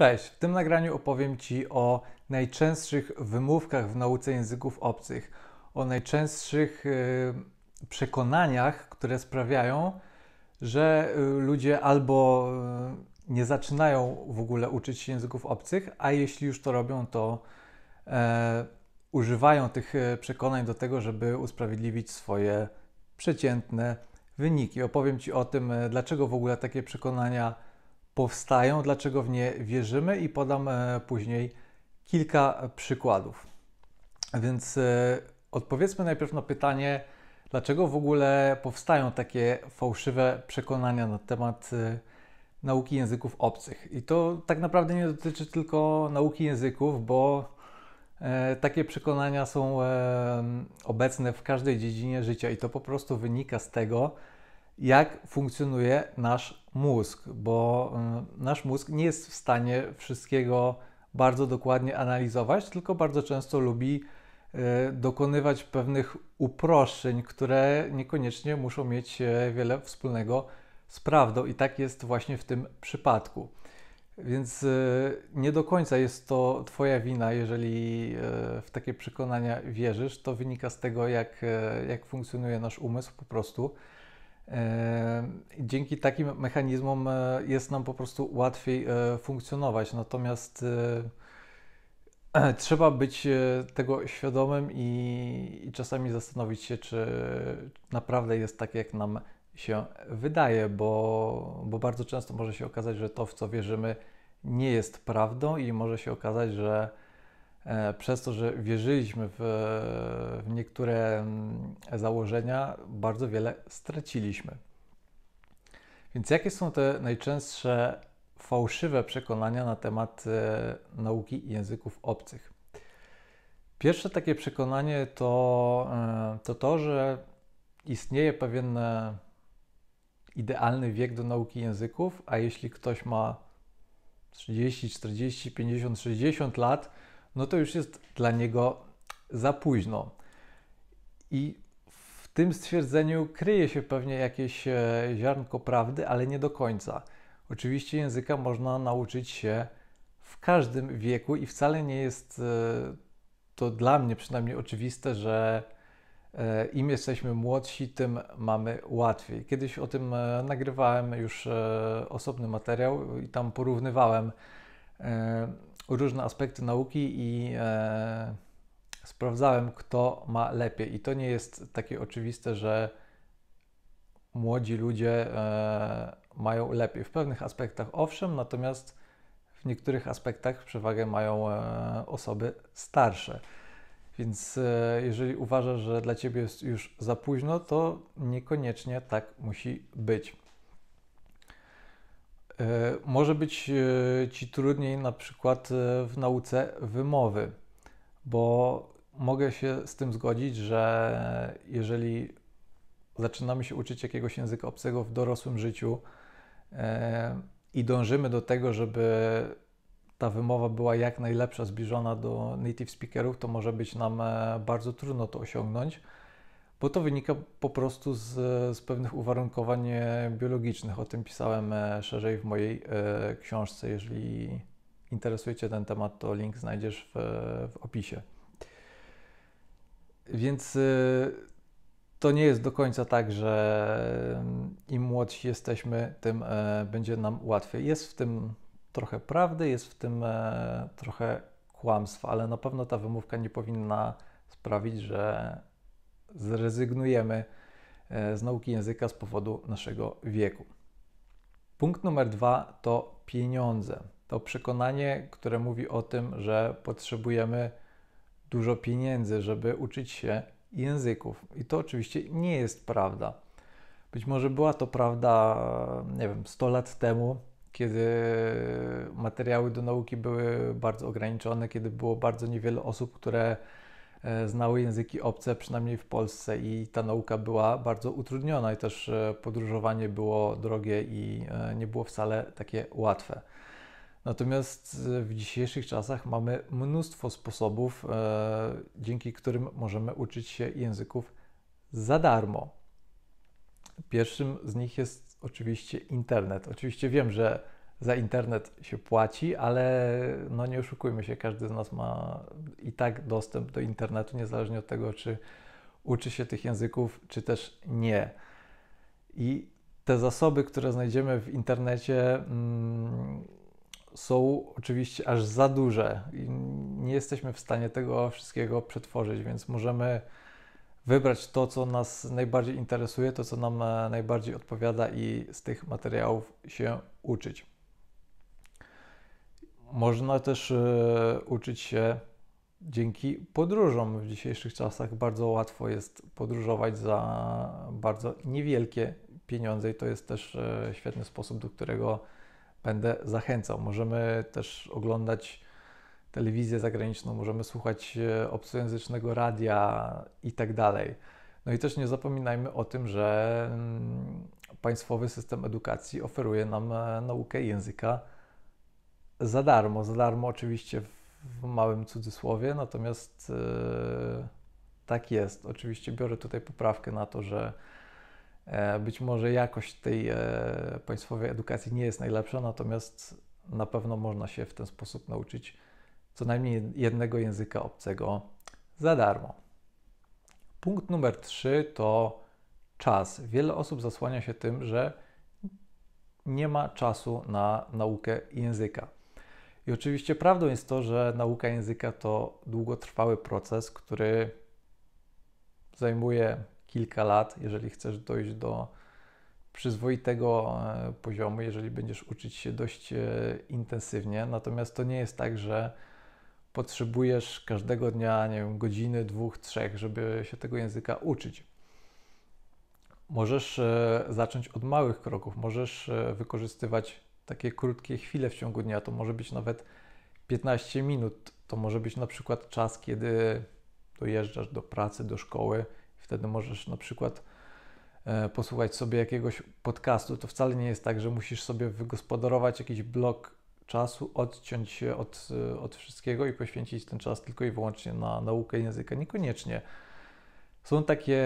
Cześć, w tym nagraniu opowiem Ci o najczęstszych wymówkach w nauce języków obcych, o najczęstszych y, przekonaniach, które sprawiają, że y, ludzie albo y, nie zaczynają w ogóle uczyć się języków obcych, a jeśli już to robią, to e, używają tych e, przekonań do tego, żeby usprawiedliwić swoje przeciętne wyniki. Opowiem Ci o tym, e, dlaczego w ogóle takie przekonania powstają, dlaczego w nie wierzymy i podam e, później kilka przykładów. Więc e, odpowiedzmy najpierw na pytanie, dlaczego w ogóle powstają takie fałszywe przekonania na temat e, nauki języków obcych. I to tak naprawdę nie dotyczy tylko nauki języków, bo takie przekonania są obecne w każdej dziedzinie życia i to po prostu wynika z tego, jak funkcjonuje nasz mózg, bo y, nasz mózg nie jest w stanie wszystkiego bardzo dokładnie analizować, tylko bardzo często lubi y, dokonywać pewnych uproszczeń, które niekoniecznie muszą mieć e, wiele wspólnego z prawdą, i tak jest właśnie w tym przypadku. Więc y, nie do końca jest to Twoja wina, jeżeli e, w takie przekonania wierzysz. To wynika z tego, jak, e, jak funkcjonuje nasz umysł po prostu. Dzięki takim mechanizmom e, jest nam po prostu łatwiej e, funkcjonować. Natomiast e, trzeba być tego świadomym i czasami zastanowić się, czy naprawdę jest tak, jak nam się wydaje, bo, bo bardzo często może się okazać, że to, w co wierzymy, nie jest prawdą i może się okazać, że E, przez to, że wierzyliśmy w, w, niektóre mm, założenia, bardzo wiele straciliśmy. Więc jakie są te najczęstsze fałszywe przekonania na temat e, nauki języków obcych? Pierwsze takie przekonanie to e, to, to że istnieje pewien idealny wiek do nauki języków, a jeśli ktoś ma 30, 40, 50, 60 lat, no to już jest dla niego za późno. I w tym stwierdzeniu kryje się pewnie jakieś e, ziarnko prawdy, ale nie do końca. Oczywiście języka można nauczyć się w każdym wieku i wcale nie jest e, to dla mnie przynajmniej oczywiste, że e, im jesteśmy młodsi, tym mamy łatwiej. Kiedyś o tym nagrywałem już osobny materiał i tam porównywałem różne aspekty nauki i e, sprawdzałem, kto ma lepiej. I to nie jest takie oczywiste, że młodzi ludzie e, mają lepiej. W pewnych aspektach owszem, natomiast w niektórych aspektach przewagę mają e, osoby starsze. Więc e, jeżeli uważasz, że dla ciebie jest już za późno, to niekoniecznie tak musi być. E, może być e, ci trudniej na przykład e, w nauce wymowy, bo mogę się z tym zgodzić, że jeżeli zaczynamy się uczyć jakiegoś języka obcego w dorosłym życiu i dążymy do tego, żeby ta wymowa była jak najlepsza, zbliżona do native speakerów, to może być nam bardzo trudno to osiągnąć bo to wynika po prostu z, z pewnych uwarunkowań e, biologicznych. O tym pisałem e, szerzej w mojej e, książce. Jeżeli interesujecie ten temat, to link znajdziesz w, w opisie. Więc to nie jest do końca tak, że im młodsi jesteśmy, tym będzie nam łatwiej. Jest w tym trochę prawdy, jest w tym trochę kłamstwa, ale na pewno ta wymówka nie powinna sprawić, że zrezygnujemy e, z nauki języka z powodu naszego wieku. Punkt numer dwa to pieniądze. To przekonanie, które mówi o tym, że potrzebujemy dużo pieniędzy, żeby uczyć się języków. I to oczywiście nie jest prawda. Być może była to prawda, nie wiem, 100 lat temu, kiedy materiały do nauki były bardzo ograniczone, kiedy było bardzo niewiele osób, które E, znały języki obce, przynajmniej w Polsce, i ta nauka była bardzo utrudniona, i też e, podróżowanie było drogie i e, nie było wcale takie łatwe. Natomiast w dzisiejszych czasach mamy mnóstwo sposobów, dzięki którym możemy uczyć się języków za darmo. Pierwszym z nich jest oczywiście internet. Oczywiście wiem, że za internet się płaci, ale no nie oszukujmy się, każdy z nas ma i tak dostęp do internetu, niezależnie od tego, czy uczy się tych języków, czy też nie. I te zasoby, które znajdziemy w internecie, mm, są oczywiście aż za duże i nie jesteśmy w stanie tego wszystkiego przetworzyć, więc możemy wybrać to, co nas najbardziej interesuje, to, co nam e, najbardziej odpowiada i z tych materiałów się uczyć. Można też e, uczyć się dzięki podróżom. W dzisiejszych czasach bardzo łatwo jest podróżować za bardzo niewielkie pieniądze i to jest też e, świetny sposób, do którego będę zachęcał. Możemy też oglądać telewizję zagraniczną, możemy słuchać e, obcojęzycznego radia i tak dalej. No i też nie zapominajmy o tym, że mm, państwowy system edukacji oferuje nam naukę języka za darmo. Za darmo oczywiście w małym cudzysłowie, natomiast e, tak jest. Oczywiście biorę tutaj poprawkę na to, że e, być może jakość tej e, państwowej edukacji nie jest najlepsza, natomiast na pewno można się w ten sposób nauczyć co najmniej jednego języka obcego za darmo. Punkt numer trzy to czas. Wiele osób zasłania się tym, że nie ma czasu na naukę języka. I oczywiście prawdą jest to, że nauka języka to długotrwały proces, który zajmuje kilka lat, jeżeli chcesz dojść do przyzwoitego e, poziomu, jeżeli będziesz uczyć się dość e, intensywnie. Natomiast to nie jest tak, że potrzebujesz każdego dnia, nie wiem, godziny, dwóch, trzech, żeby się tego języka uczyć. Możesz e, zacząć od małych kroków, możesz wykorzystywać takie krótkie chwile w ciągu dnia. To może być nawet 15 minut. To może być na przykład czas, kiedy dojeżdżasz do pracy, do szkoły. Wtedy możesz na przykład e, posłuchać sobie jakiegoś podcastu. To wcale nie jest tak, że musisz sobie wygospodarować jakiś blok czasu, odciąć się od, e, od wszystkiego i poświęcić ten czas tylko i wyłącznie na naukę języka. Niekoniecznie są takie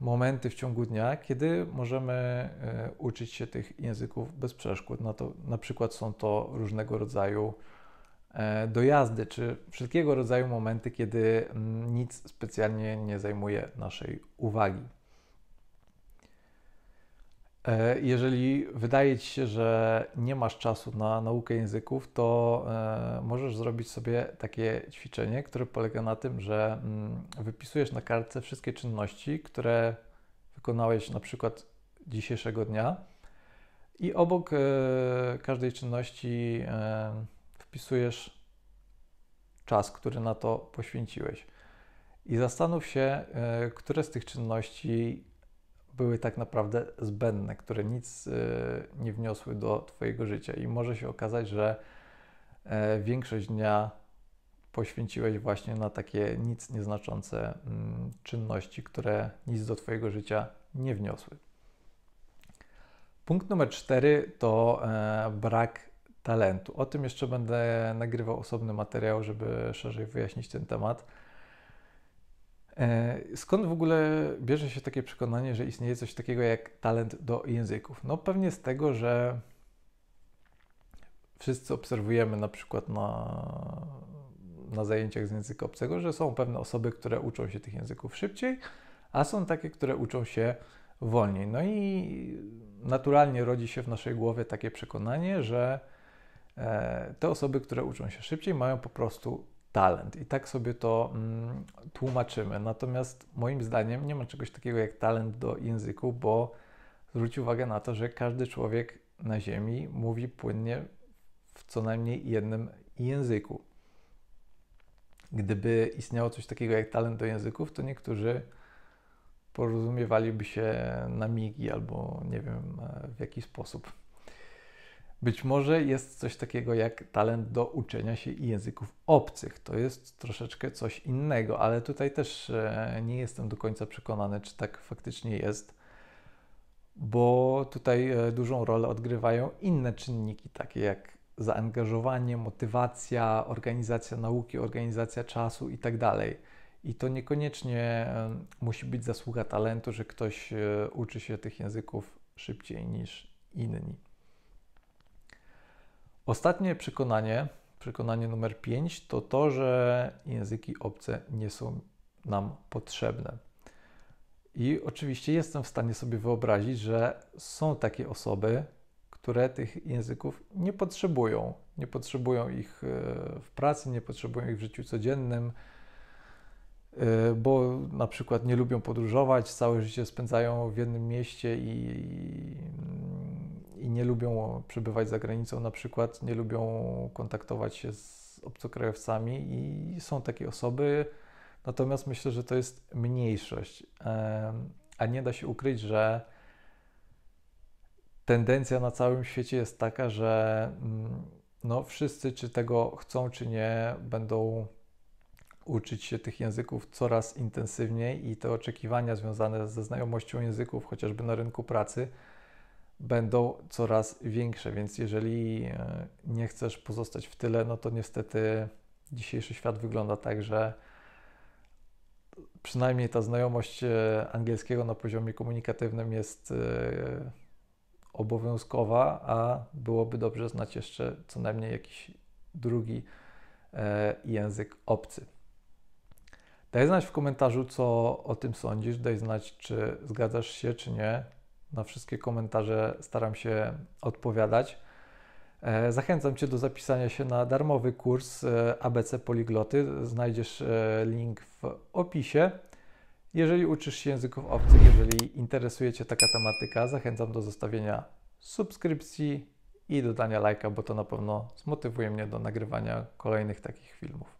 momenty w ciągu dnia, kiedy możemy e, uczyć się tych języków bez przeszkód. No to, na przykład są to różnego rodzaju e, dojazdy, czy wszelkiego rodzaju momenty, kiedy mm, nic specjalnie nie zajmuje naszej uwagi. E, jeżeli wydaje Ci się, że nie masz czasu na naukę języków, to e, możesz zrobić sobie takie ćwiczenie, które polega na tym, że mm, wypisujesz na kartce wszystkie czynności, które wykonałeś na przykład dzisiejszego dnia i obok e, każdej czynności wpisujesz czas, który na to poświęciłeś. I zastanów się, które z tych czynności były tak naprawdę zbędne, które nic y, nie wniosły do Twojego życia. I może się okazać, że e, większość dnia poświęciłeś właśnie na takie nic nieznaczące mm, czynności, które nic do Twojego życia nie wniosły. Punkt numer cztery to e, brak talentu. O tym jeszcze będę nagrywał osobny materiał, żeby szerzej wyjaśnić ten temat E, skąd w ogóle bierze się takie przekonanie, że istnieje coś takiego jak talent do języków? No pewnie z tego, że wszyscy obserwujemy na przykład na, na zajęciach z języka obcego, że są pewne osoby, które uczą się tych języków szybciej, a są takie, które uczą się wolniej. No i naturalnie rodzi się w naszej głowie takie przekonanie, że e, te osoby, które uczą się szybciej, mają po prostu talent. I tak sobie to mm, tłumaczymy. Natomiast moim zdaniem nie ma czegoś takiego jak talent do języku, bo zwróć uwagę na to, że każdy człowiek na Ziemi mówi płynnie w co najmniej jednym języku. Gdyby istniało coś takiego jak talent do języków, to niektórzy porozumiewaliby się na migi albo nie wiem w jaki sposób. Być może jest coś takiego jak talent do uczenia się języków obcych. To jest troszeczkę coś innego, ale tutaj też e, nie jestem do końca przekonany, czy tak faktycznie jest, bo tutaj e, dużą rolę odgrywają inne czynniki, takie jak zaangażowanie, motywacja, organizacja nauki, organizacja czasu itd. Tak I to niekoniecznie e, musi być zasługa talentu, że ktoś uczy się tych języków szybciej niż inni. Ostatnie przekonanie, przekonanie numer 5, to to, że języki obce nie są nam potrzebne. I oczywiście jestem w stanie sobie wyobrazić, że są takie osoby, które tych języków nie potrzebują. Nie potrzebują ich e, w pracy, nie potrzebują ich w życiu codziennym, e, bo na przykład nie lubią podróżować, całe życie spędzają w jednym mieście i i nie lubią przebywać za granicą, na przykład nie lubią kontaktować się z obcokrajowcami i są takie osoby, natomiast myślę, że to jest mniejszość, a nie da się ukryć, że tendencja na całym świecie jest taka, że mm, no, wszyscy, czy tego chcą, czy nie, będą uczyć się tych języków coraz intensywniej i te oczekiwania związane ze znajomością języków, chociażby na rynku pracy, będą coraz większe, więc jeżeli e, nie chcesz pozostać w tyle, no to niestety dzisiejszy świat wygląda tak, że przynajmniej ta znajomość e, angielskiego na poziomie komunikatywnym jest e, obowiązkowa, a byłoby dobrze znać jeszcze co najmniej jakiś drugi język obcy. Daj znać w komentarzu, co o tym sądzisz, daj znać, czy zgadzasz się, czy nie, na wszystkie komentarze staram się odpowiadać. E, zachęcam Cię do zapisania się na darmowy kurs e, ABC Poligloty. Znajdziesz e, link w opisie. Jeżeli uczysz się języków obcych, jeżeli interesuje Cię taka tematyka, zachęcam do zostawienia subskrypcji i dodania lajka, bo to na pewno zmotywuje mnie do nagrywania kolejnych takich filmów.